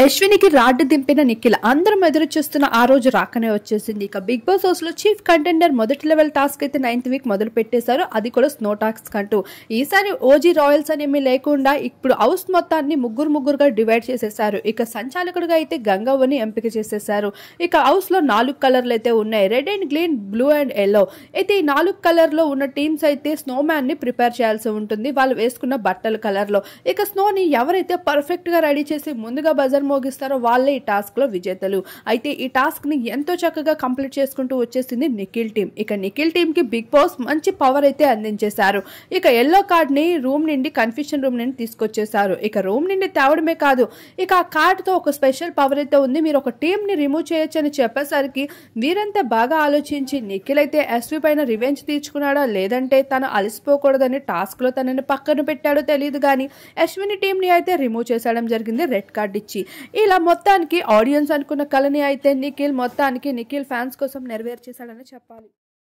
అశ్వినికి rod దింపిన Nikhil అందరం ఎదురు చూస్తున్న ఆ రోజు రాకనే వచ్చేసింది ఇక బిగ్ బాస్ హౌస్ లో చీఫ్ కంటెండర్ మొదటి లెవెల్ టాస్క్ అయితే నైన్త్ వీక్ మొదలు పెట్టేశారు అది కూడా స్నో టాక్స్ కంటూ ఈసారి ఓజీ రాయల్స్ అనేమి లేకుండా ఇప్పుడు హౌస్ మొత్తాన్ని ముగ్గురు ముగ్గురుగా డివైడ్ చేసేసారు ఇక సంచాలకుడిగా అయితే గంగవ్వని ఎంపిక చేసేశారు ఇక హౌస్ లో నాలుగు కలర్లు అయితే ఉన్నాయి red and green blue and yellow అయితే ఈ నాలుగు కలర్ లో ఉన్న టీమ్స్ అయితే స్నో మ్యాన్ ని ప్రిపేర్ చేయాల్సి ఉంటుంది వాళ్ళు వేసుకున్న బట్టల కలర్ లో ఇక స్నోని ఎవరైతే పర్ఫెక్ట్ గా రెడీ చేసి ముందుగా బజార్ మోగిస్తారో వాళ్ళే ఈ టాస్క్లో విజేతలు అయితే ఈ టాస్క్ని ఎంతో చక్కగా కంప్లీట్ చేసుకుంటూ వచ్చేసింది నిఖిల్ టీం ఇక నిఖిల్ కి బిగ్ బాస్ మంచి పవర్ అయితే అందించేశారు ఇక ఎల్లో కార్డ్ని రూమ్ నుండి కన్ఫ్యూషన్ రూమ్ నుండి తీసుకొచ్చేశారు ఇక రూమ్ నుండి తేవడమే కాదు ఇక ఆ కార్డ్తో ఒక స్పెషల్ పవర్ అయితే ఉంది మీరు ఒక టీంని రిమూవ్ చేయొచ్చు అని చెప్పేసరికి వీరంతా బాగా ఆలోచించి నిఖిల్ అయితే ఎస్వి పైన రివెంజ్ తీర్చుకున్నాడా లేదంటే తను అలసిపోకూడదని టాస్క్లో తనని పక్కన పెట్టాడో తెలియదు కానీ అశ్విని టీంని అయితే రిమూవ్ చేసేయడం జరిగింది రెడ్ కార్డ్ ఇచ్చి ఇలా మొత్తానికి ఆడియన్స్ అనుకున్న కళని అయితే నిఖిల్ మొత్తానికి నిఖిల్ ఫ్యాన్స్ కోసం నెరవేర్చేశాడని చెప్పాలి